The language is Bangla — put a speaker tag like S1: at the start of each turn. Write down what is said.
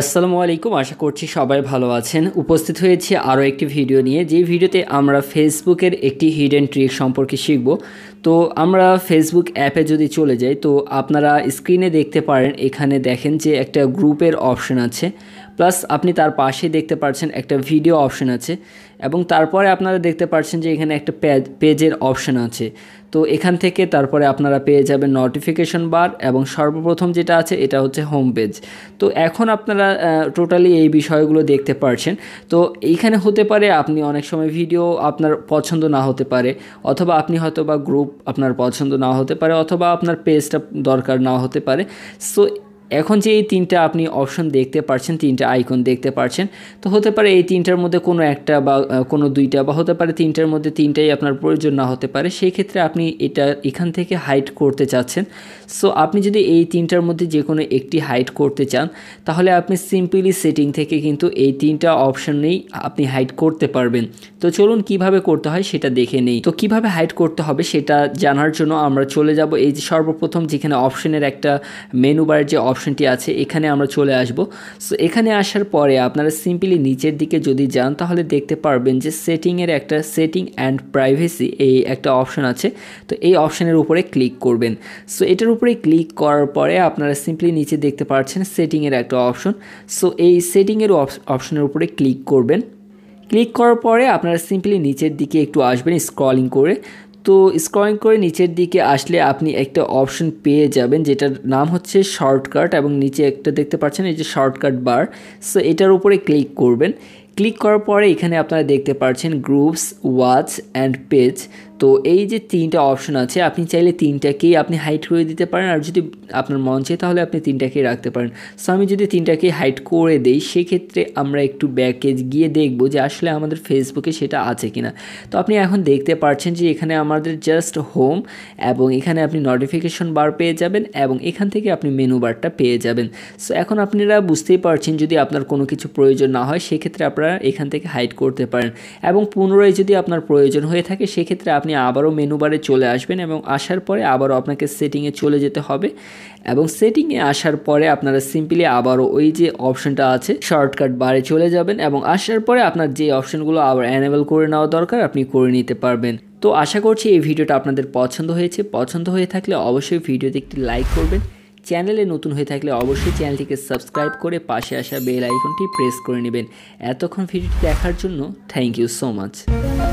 S1: আসসালামু আলাইকুম আশা করছি সবাই ভালো আছেন উপস্থিত হয়েছে আরও একটি ভিডিও নিয়ে যে ভিডিওতে আমরা ফেসবুকের একটি হিডেন ট্রিক সম্পর্কে শিখব তো আমরা ফেসবুক অ্যাপে যদি চলে যাই তো আপনারা স্ক্রিনে দেখতে পারেন এখানে দেখেন যে একটা গ্রুপের অপশন আছে প্লাস আপনি তার পাশেই দেখতে পাচ্ছেন একটা ভিডিও অপশন আছে এবং তারপরে আপনারা দেখতে পাচ্ছেন যে এখানে একটা পেজের অপশন আছে তো এখান থেকে তারপরে আপনারা পেয়ে যাবেন নোটিফিকেশন বার এবং সর্বপ্রথম যেটা আছে এটা হচ্ছে হোম পেজ তো এখন আপনারা টোটালি এই বিষয়গুলো দেখতে পারছেন তো এইখানে হতে পারে আপনি অনেক সময় ভিডিও আপনার পছন্দ না হতে পারে অথবা আপনি হয়তো বা গ্রুপ আপনার পছন্দ না হতে পারে অথবা আপনার পেজটা দরকার না হতে পারে সো এখন যে এই তিনটা আপনি অপশন দেখতে পারছেন তিনটা আইকন দেখতে পারছেন তো হতে পারে এই তিনটার মধ্যে কোনো একটা বা কোনো দুইটা বা হতে পারে তিনটার মধ্যে তিনটাই আপনার প্রয়োজন না হতে পারে সেই ক্ষেত্রে আপনি এটা এখান থেকে হাইট করতে চাচ্ছেন সো আপনি যদি এই তিনটার মধ্যে যে কোনো একটি হাইড করতে চান তাহলে আপনি সিম্পলি সেটিং থেকে কিন্তু এই তিনটা অপশনেই আপনি হাইড করতে পারবেন তো চলুন কিভাবে করতে হয় সেটা দেখে নেই তো কিভাবে হাইড করতে হবে সেটা জানার জন্য আমরা চলে যাব এই যে সর্বপ্রথম যেখানে অপশনের একটা মেনু বার যে অপশনটি আছে এখানে আমরা চলে আসব সো এখানে আসার পরে আপনারা সিম্পলি নিচের দিকে যদি যান তাহলে দেখতে পারবেন যে সেটিংয়ের একটা সেটিং অ্যান্ড প্রাইভেসি এই একটা অপশন আছে তো এই অপশনের উপরে ক্লিক করবেন সো এটার উপরে ক্লিক করার পরে আপনারা সিম্পলি নিচে দেখতে পাচ্ছেন সেটিংয়ের একটা অপশন সো এই সেটিংয়ের অপশনের উপরে ক্লিক করবেন ক্লিক করার পরে আপনারা সিম্পলি নিচের দিকে একটু আসবেন স্ক্রলিং করে তো স্ক্রয়িং করে নিচের দিকে আসলে আপনি একটা অপশন পেয়ে যাবেন যেটার নাম হচ্ছে শর্টকাট এবং নিচে একটা দেখতে পাচ্ছেন এই যে শর্টকাট বার সো এটার উপরে ক্লিক করবেন ক্লিক করার পরে এখানে আপনারা দেখতে পাচ্ছেন গ্রুপস ওয়াচ অ্যান্ড পেজ তো এই যে তিনটা অপশন আছে আপনি চাইলে তিনটাকেই আপনি হাইট করে দিতে পারেন আর যদি আপনার মন চাই তাহলে আপনি তিনটাকেই রাখতে পারেন সো আমি যদি তিনটাকেই হাইট করে দেই সেক্ষেত্রে আমরা একটু ব্যাকেজ গিয়ে দেখব যে আসলে আমাদের ফেসবুকে সেটা আছে কিনা তো আপনি এখন দেখতে পাচ্ছেন যে এখানে আমাদের জাস্ট হোম এবং এখানে আপনি নোটিফিকেশন বার পেয়ে যাবেন এবং এখান থেকে আপনি মেনু বারটা পেয়ে যাবেন সো এখন আপনারা বুঝতেই পারছেন যদি আপনার কোনো কিছু প্রয়োজন না হয় সেক্ষেত্রে আপনারা এখান থেকে হাইড করতে পারেন এবং পুনরায় যদি আপনার প্রয়োজন হয়ে থাকে সেক্ষেত্রে আপনি আপনি আবারও মেনু বারে চলে আসবেন এবং আসার পরে আবারও আপনাকে সেটিংয়ে চলে যেতে হবে এবং সেটিংয়ে আসার পরে আপনারা সিম্পলি আবারও ওই যে অপশনটা আছে শর্টকাট বারে চলে যাবেন এবং আসার পরে আপনার যে অপশনগুলো আবার অ্যানেবল করে নেওয়া দরকার আপনি করে নিতে পারবেন তো আশা করছি এই ভিডিওটা আপনাদের পছন্দ হয়েছে পছন্দ হয়ে থাকলে অবশ্যই ভিডিওতে একটি লাইক করবেন চ্যানেলে নতুন হয়ে থাকলে অবশ্যই চ্যানেলটিকে সাবস্ক্রাইব করে পাশে আসা বেল আইকনটি প্রেস করে নেবেন এতক্ষণ ভিডিওটি দেখার জন্য থ্যাংক ইউ সো মাচ